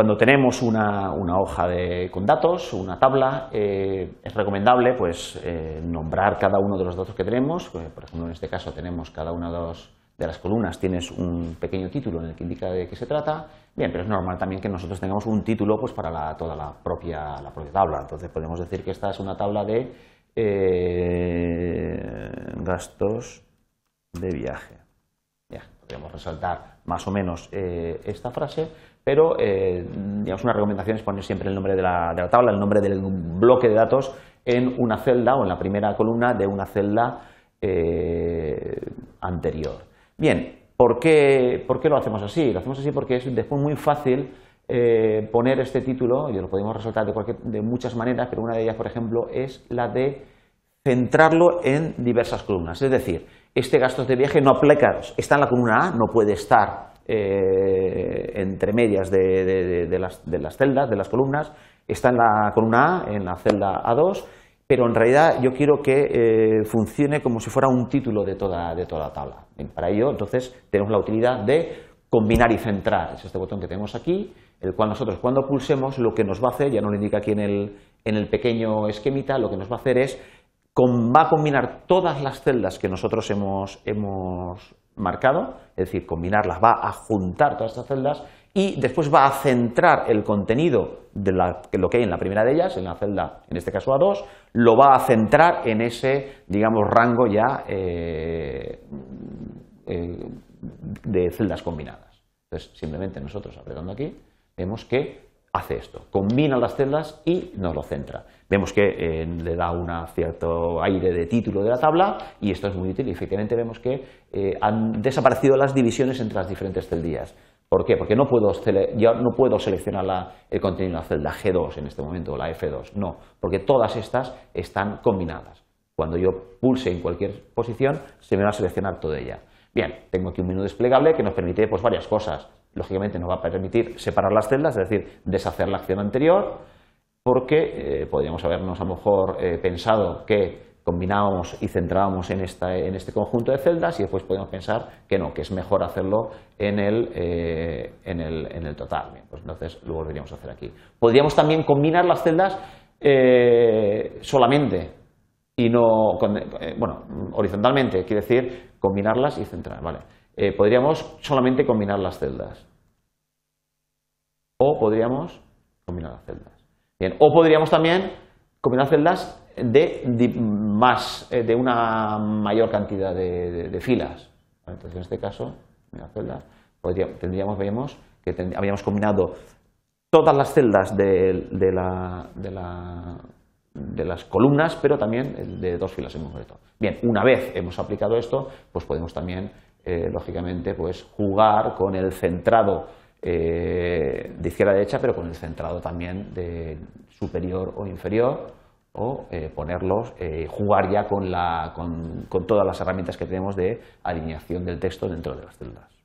Cuando tenemos una, hoja con datos, una tabla, eh, es recomendable pues, eh, nombrar cada uno de los datos que tenemos. Eh, por ejemplo, en este caso tenemos cada una de, las columnas, tienes un pequeño título en el que indica de qué se trata. Bien, pero es normal también que nosotros tengamos un título pues, para toda la propia, la tabla. Entonces podemos decir que esta es una tabla de gastos de viaje. podríamos resaltar más o menos esta frase pero eh, digamos, una recomendación es poner siempre el nombre de la, tabla, el nombre del bloque de datos en una celda o en la primera columna de una celda eh, anterior. Bien, ¿por qué, lo hacemos así? Lo hacemos así porque es después muy fácil eh, poner este título, y lo podemos resaltar de, cualquier, de muchas maneras, pero una de ellas, por ejemplo, es la de centrarlo en diversas columnas. Es decir, este gasto de viaje no aplica, está en la columna A, no puede estar eh, entre medias de, las, celdas, de las columnas, está en la columna A, en la celda A2, pero en realidad yo quiero que eh, funcione como si fuera un título de toda, la tabla. para ello, entonces, tenemos la utilidad de combinar y centrar, es este botón que tenemos aquí, el cual nosotros cuando pulsemos lo que nos va a hacer, ya no lo indica aquí en el, pequeño esquemita, lo que nos va a hacer es, va a combinar todas las celdas que nosotros hemos marcado, es decir, combinarlas, va a juntar todas estas celdas y después va a centrar el contenido de lo que hay en la primera de ellas, en la celda, en este caso A2, lo va a centrar en ese, digamos, rango ya eh, eh, de celdas combinadas. Entonces, simplemente nosotros apretando aquí, vemos que hace esto, combina las celdas y nos lo centra. Vemos que eh, le da un cierto aire de título de la tabla y esto es muy útil y efectivamente vemos que eh, han desaparecido las divisiones entre las diferentes celdías. ¿Por qué? Porque no puedo, yo no puedo seleccionar el contenido de la celda G2 en este momento, o la F2, no, porque todas estas están combinadas. Cuando yo pulse en cualquier posición, se me va a seleccionar toda ella. Bien, tengo aquí un menú desplegable que nos permite pues, varias cosas. Lógicamente nos va a permitir separar las celdas, es decir, deshacer la acción anterior, porque eh, podríamos habernos a lo mejor eh, pensado que combinábamos y centrábamos en, esta, en este conjunto de celdas y después podemos pensar que no, que es mejor hacerlo en el, eh, en el total. pues entonces lo volveríamos a hacer aquí. Podríamos también combinar las celdas solamente y eh, eh, bueno, horizontalmente, quiere decir combinarlas y centrar, ¿vale? Eh, podríamos solamente combinar las celdas. O podríamos combinar las celdas. Bien, o podríamos también combinar celdas de, más, de una mayor cantidad de, filas. Entonces, en este caso, combinar celdas, tendríamos, veíamos que habíamos combinado todas las celdas de la de las columnas, pero también de dos filas en concreto. Bien, una vez hemos aplicado esto, pues podemos también, eh, lógicamente, pues jugar con el centrado eh, de izquierda a derecha, pero con el centrado también de superior o inferior, o eh, ponerlos, jugar ya con, con todas las herramientas que tenemos de alineación del texto dentro de las celdas.